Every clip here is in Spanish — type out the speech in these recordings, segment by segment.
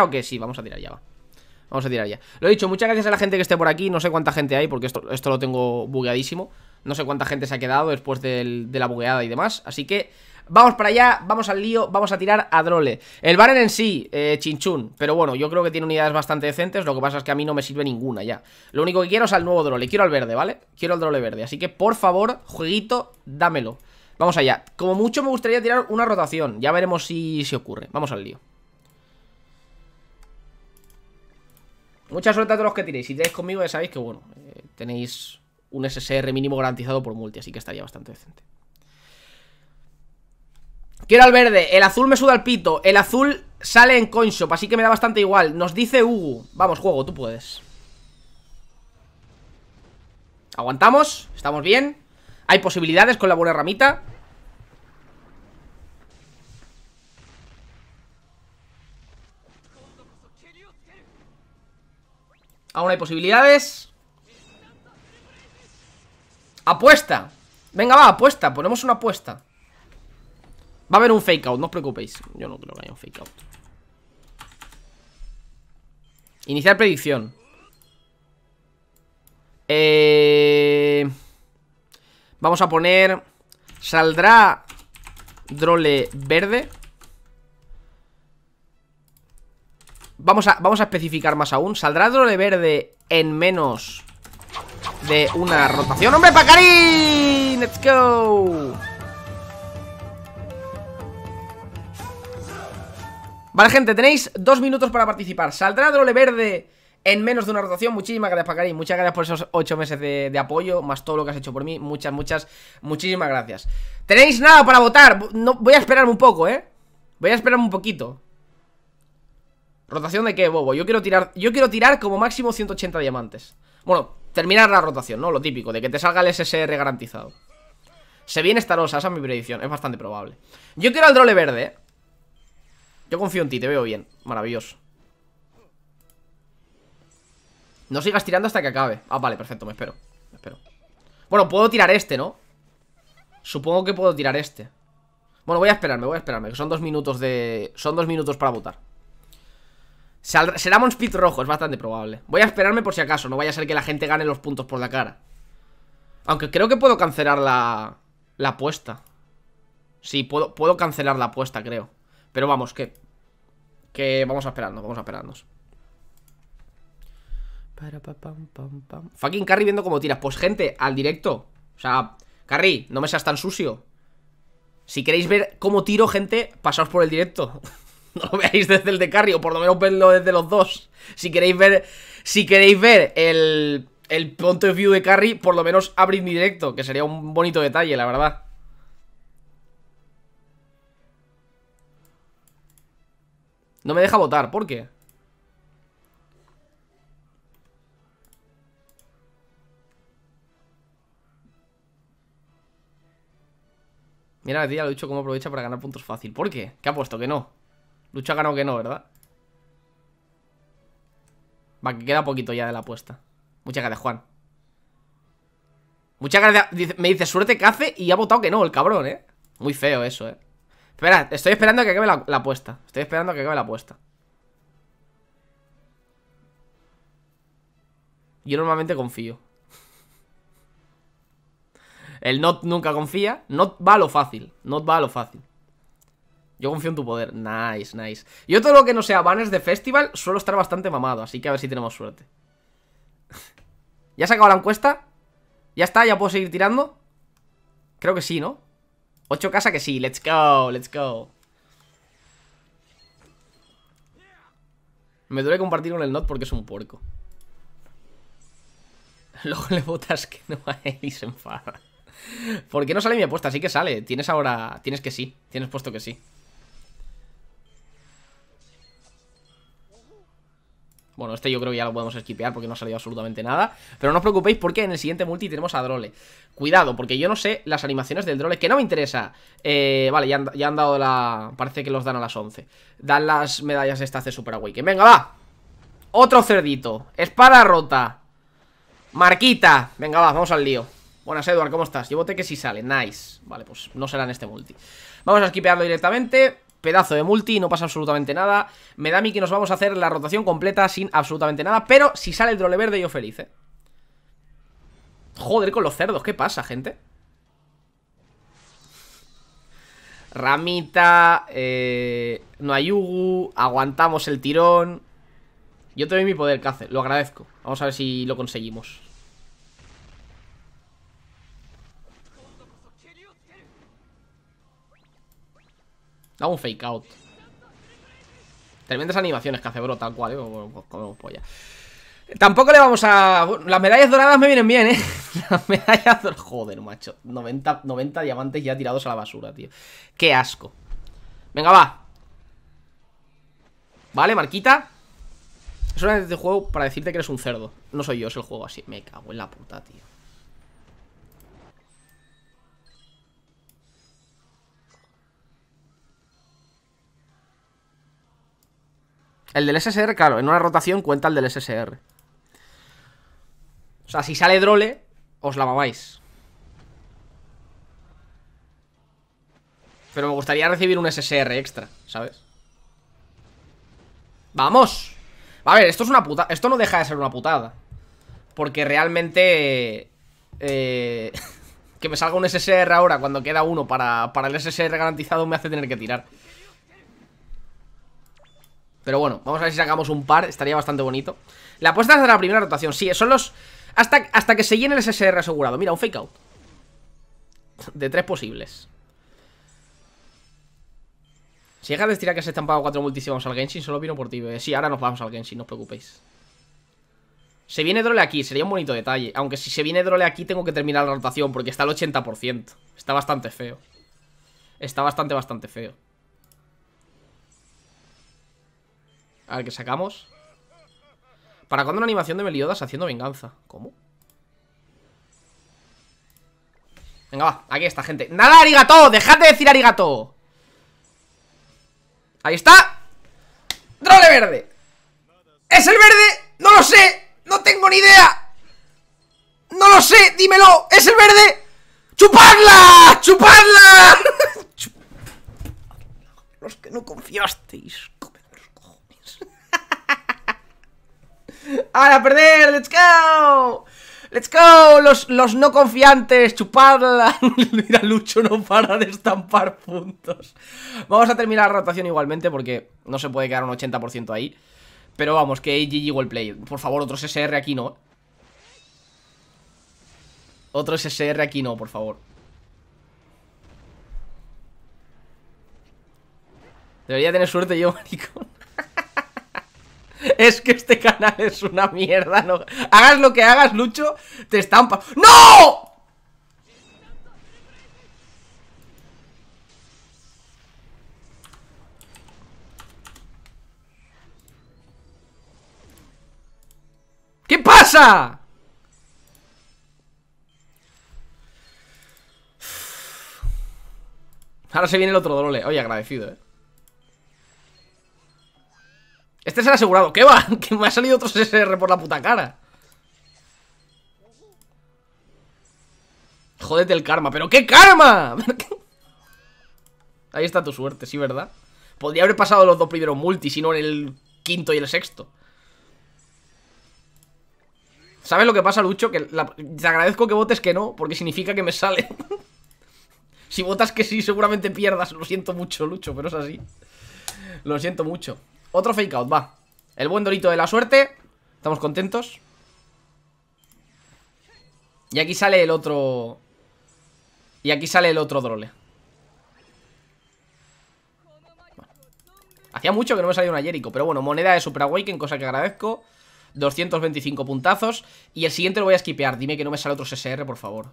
Ah, o que sí, vamos a tirar ya, va. Vamos a tirar ya. Lo he dicho, muchas gracias a la gente que esté por aquí. No sé cuánta gente hay, porque esto, esto lo tengo bugueadísimo. No sé cuánta gente se ha quedado después de la bugueada y demás. Así que vamos para allá, vamos al lío, vamos a tirar a Drole. El Baron en sí, eh, chinchún. Pero bueno, yo creo que tiene unidades bastante decentes. Lo que pasa es que a mí no me sirve ninguna ya. Lo único que quiero es al nuevo Drole. Quiero al verde, ¿vale? Quiero al Drole verde. Así que por favor, jueguito, dámelo. Vamos allá. Como mucho me gustaría tirar una rotación. Ya veremos si, si ocurre. Vamos al lío. Mucha suerte a todos los que tiréis. Si tiráis conmigo ya sabéis que, bueno, eh, tenéis un SSR mínimo garantizado por multi, así que estaría bastante decente. Quiero al verde, el azul me suda al pito El azul sale en coinshop, así que me da bastante igual Nos dice Hugo Vamos, juego, tú puedes Aguantamos, estamos bien Hay posibilidades con la buena ramita Aún hay posibilidades Apuesta Venga, va, apuesta, ponemos una apuesta Va a haber un fake out, no os preocupéis Yo no creo que haya un fake out Iniciar predicción eh, Vamos a poner Saldrá Drole verde Vamos a, especificar más aún. ¿Saldrá Drole Verde en menos de una rotación? ¡Hombre, Pacarín! ¡Let's go! Vale, gente, tenéis dos minutos para participar. ¿Saldrá Drole Verde en menos de una rotación. Muchísimas gracias, Pacarín. Muchas gracias por esos Ocho meses de, apoyo, más todo lo que has hecho por mí. Muchas, muchas, muchísimas gracias. ¿Tenéis nada para votar? voy a esperarme un poco, ¿eh? Voy a esperar un poquito. ¿Rotación de qué, bobo? Yo quiero tirar, yo quiero tirar como máximo 180 diamantes Bueno, terminar la rotación, ¿no? Lo típico, de que te salga el SSR garantizado Se viene Starosa, esa es mi predicción, es bastante probable Yo quiero al drole verde, ¿eh? Yo confío en ti, te veo bien, maravilloso No sigas tirando hasta que acabe Ah, vale, perfecto, me espero, me espero Bueno, puedo tirar este, ¿no? Supongo que puedo tirar este Bueno, voy a esperarme, voy a esperarme Que son dos minutos de... Son dos minutos para votar será Monspeed rojo, es bastante probable Voy a esperarme por si acaso, no vaya a ser que la gente gane los puntos por la cara Aunque creo que puedo cancelar la, apuesta Sí, puedo, puedo cancelar la apuesta, creo Pero vamos, que Que vamos a esperarnos, vamos a esperarnos Fucking Carry viendo cómo tiras Pues gente, al directo O sea, Carry, no me seas tan sucio Si queréis ver cómo tiro, gente Pasaos por el directo No lo veáis desde el de Carry, o por lo menos verlo desde los dos. Si queréis ver, si queréis ver el, el punto de view de Carry, por lo menos abrid mi directo, que sería un bonito detalle, la verdad. No me deja votar, ¿por qué? Mira, tía, lo he dicho Como aprovecha para ganar puntos fácil. ¿Por qué? ¿Qué ha puesto? Que no. Lucha ha ganado que no, ¿verdad? Va, que queda poquito ya de la apuesta Muchas gracias, Juan Muchas gracias Me dice suerte que hace y ha votado que no, el cabrón, ¿eh? Muy feo eso, ¿eh? Espera, estoy esperando a que acabe la, apuesta Estoy esperando que acabe la apuesta Yo normalmente confío El not nunca confía Not va a lo fácil Not va a lo fácil yo confío en tu poder. Nice, nice. Yo todo lo que no sea banners de festival suelo estar bastante mamado, así que a ver si tenemos suerte. ¿Ya se acabó la encuesta? ¿Ya está? ¿Ya puedo seguir tirando? Creo que sí, ¿no? Ocho casa que sí. Let's go, let's go. Me duele compartir con el Not porque es un puerco. Luego le botas que no a él y ¿Por qué no sale mi apuesta? Así que sale. Tienes ahora... Tienes que sí. Tienes puesto que sí. Bueno, este yo creo que ya lo podemos esquipear porque no ha salido absolutamente nada. Pero no os preocupéis porque en el siguiente multi tenemos a Drole. Cuidado, porque yo no sé las animaciones del Drole, que no me interesa. Eh, vale, ya han, dado la... Parece que los dan a las 11. Dan las medallas estas de Super Awaken. Venga, va. Otro cerdito. Espada rota. Marquita. Venga, va, vamos al lío. Buenas, Eduard, ¿cómo estás? Llévate que si sale, nice Vale, pues no será en este multi Vamos a esquipearlo directamente pedazo de multi, no pasa absolutamente nada. Me da a mí que nos vamos a hacer la rotación completa sin absolutamente nada. Pero si sale el drole verde, yo feliz, ¿eh? Joder, con los cerdos, ¿qué pasa, gente? Ramita, eh, ugu, aguantamos el tirón. Yo te doy mi poder, Cáceres, lo agradezco. Vamos a ver si lo conseguimos. Da un fake out. Tremendas animaciones que hace, bro, tal cual, ¿eh? Como polla. Tampoco le vamos a... Las medallas doradas me vienen bien, ¿eh? Las medallas doradas... Joder, macho. 90, 90 diamantes ya tirados a la basura, tío. Qué asco. Venga, va. Vale, marquita. Es una de juego para decirte que eres un cerdo. No soy yo, es el juego así. Me cago en la puta, tío. El del SSR, claro, en una rotación cuenta el del SSR. O sea, si sale Drole, os la mamáis. Pero me gustaría recibir un SSR extra, ¿sabes? ¡Vamos! A ver, esto es una Esto no deja de ser una putada. Porque realmente... Eh, que me salga un SSR ahora cuando queda uno para, para el SSR garantizado me hace tener que tirar. Pero bueno, vamos a ver si sacamos un par, estaría bastante bonito La apuesta es de la primera rotación, sí, son los... Hasta, hasta que se llene el SSR asegurado Mira, un fake out De tres posibles Si dejas de estirar que se estampaba cuatro multis y vamos al Genshin Solo vino por ti, Sí, ahora nos vamos al Genshin, no os preocupéis Se viene drole aquí, sería un bonito detalle Aunque si se viene drole aquí tengo que terminar la rotación Porque está al 80% Está bastante feo Está bastante, bastante feo A ver, que sacamos. ¿Para cuándo una animación de Meliodas haciendo venganza? ¿Cómo? Venga, va, aquí está, gente ¡Nada, arigato! ¡Dejad de decir arigato! Ahí está ¡Drole verde ¿Es el verde? No lo sé No tengo ni idea No lo sé, dímelo ¿Es el verde? ¡Chupadla! ¡Chupadla! Los que no confiasteis a perder! ¡Let's go! ¡Let's go! Los, no confiantes, chuparla. Mira, Lucho no para de estampar puntos. Vamos a terminar la rotación igualmente porque no se puede quedar un 80% ahí. Pero vamos, que GG well play. Por favor, otro SR aquí no. Otro SR aquí no, por favor. Debería tener suerte yo, maricón. Es que este canal es una mierda, no. Hagas lo que hagas, Lucho, te estampa. ¡No! ¿Qué pasa? Ahora se viene el otro dolor. Oye, agradecido, eh. Este se ha asegurado. ¿Qué va? Que me ha salido otro SR por la puta cara. Jódete el karma. ¿Pero qué karma? Ahí está tu suerte, sí, ¿verdad? Podría haber pasado los dos primeros multis sino no en el quinto y el sexto. ¿Sabes lo que pasa, Lucho? Que te agradezco que votes que no, porque significa que me sale. si votas que sí, seguramente pierdas. Lo siento mucho, Lucho, pero es así. Lo siento mucho. Otro fake out, va El buen dorito de la suerte Estamos contentos Y aquí sale el otro Y aquí sale el otro drole Hacía mucho que no me salía un Jericho Pero bueno, moneda de Super Awaken, cosa que agradezco 225 puntazos Y el siguiente lo voy a skipear, Dime que no me sale otro SSR, por favor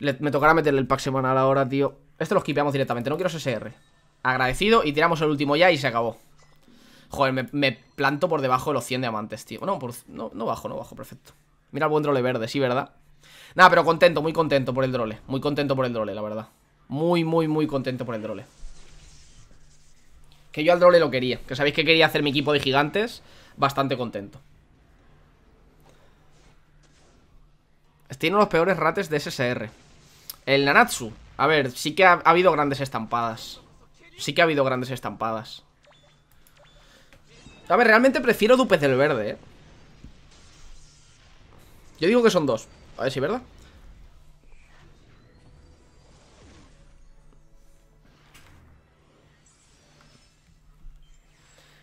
Me tocará meterle el pack semanal ahora, tío esto lo esquipeamos directamente, no quiero SSR Agradecido y tiramos el último ya y se acabó Joder, me, planto por debajo de los 100 diamantes, tío. No, no, bajo, no bajo, perfecto. Mira el buen drole verde, sí, ¿verdad? Nada, pero contento, muy contento por el drole. Muy contento por el drole, la verdad. Muy, muy, muy contento por el drole. Que yo al drole lo quería. Que sabéis que quería hacer mi equipo de gigantes. Bastante contento. Tiene uno de los peores rates de SSR. El Nanatsu. A ver, sí que ha habido grandes estampadas. Sí que ha habido grandes estampadas. A ver, realmente prefiero dupe del Verde, ¿eh? Yo digo que son dos. A ver si, ¿verdad?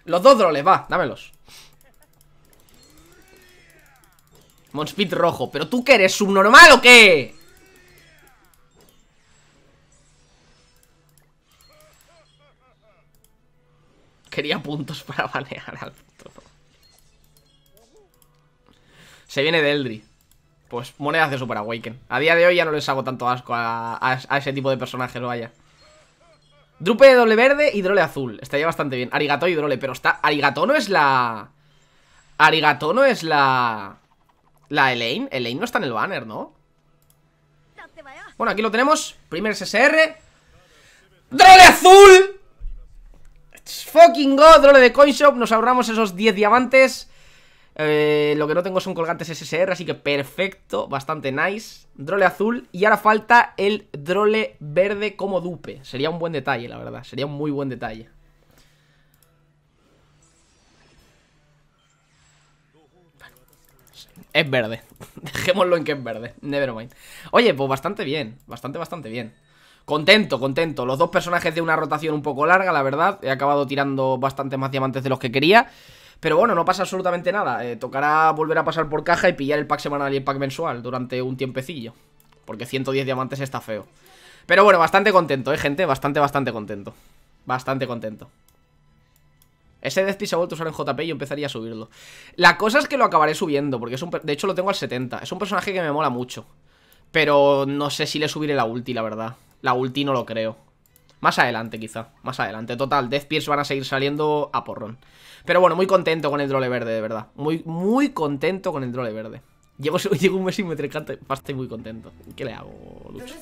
Los dos droles, va, dámelos Monspit rojo ¿Pero tú que eres subnormal o qué? Quería puntos para banear al Se viene de Eldri. Pues monedas de Super Awaken. A día de hoy ya no les hago tanto asco a, ese tipo de personajes, vaya. Drupe de doble verde y drole azul. Estaría bastante bien. Arigato y drole, pero está... Arigato no es la... Arigato no es la... La Elaine. Elaine no está en el banner, ¿no? Bueno, aquí lo tenemos. Primer SSR. ¡Drole! Drole de Coinshop Nos ahorramos esos 10 diamantes eh, Lo que no tengo son colgantes SSR Así que perfecto, bastante nice Drole azul, y ahora falta El drole verde como dupe Sería un buen detalle, la verdad, sería un muy buen detalle Es verde. Dejémoslo en que es verde. Nevermind. Oye, pues bastante bien. Bastante, bastante bien. Contento, contento. Los dos personajes de una rotación un poco larga, la verdad. He acabado tirando bastante más diamantes de los que quería. Pero bueno, no pasa absolutamente nada. Eh, tocará volver a pasar por caja y pillar el pack semanal y el pack mensual durante un tiempecillo. Porque 110 diamantes está feo. Pero bueno, bastante contento, ¿eh, gente? Bastante, bastante contento. Bastante contento. Ese Death se ha vuelto a usar en JP y yo empezaría a subirlo. La cosa es que lo acabaré subiendo, porque es un... De hecho, lo tengo al 70. Es un personaje que me mola mucho. Pero no sé si le subiré la ulti, la verdad. La ulti no lo creo. Más adelante quizá, más adelante. Total, Death Pierce van a seguir saliendo a porrón. Pero bueno, muy contento con el drole verde, de verdad. Muy, muy contento con el drole verde. Llego, llego un mes y me encanta, estoy muy contento. ¿Qué le hago, Lucho?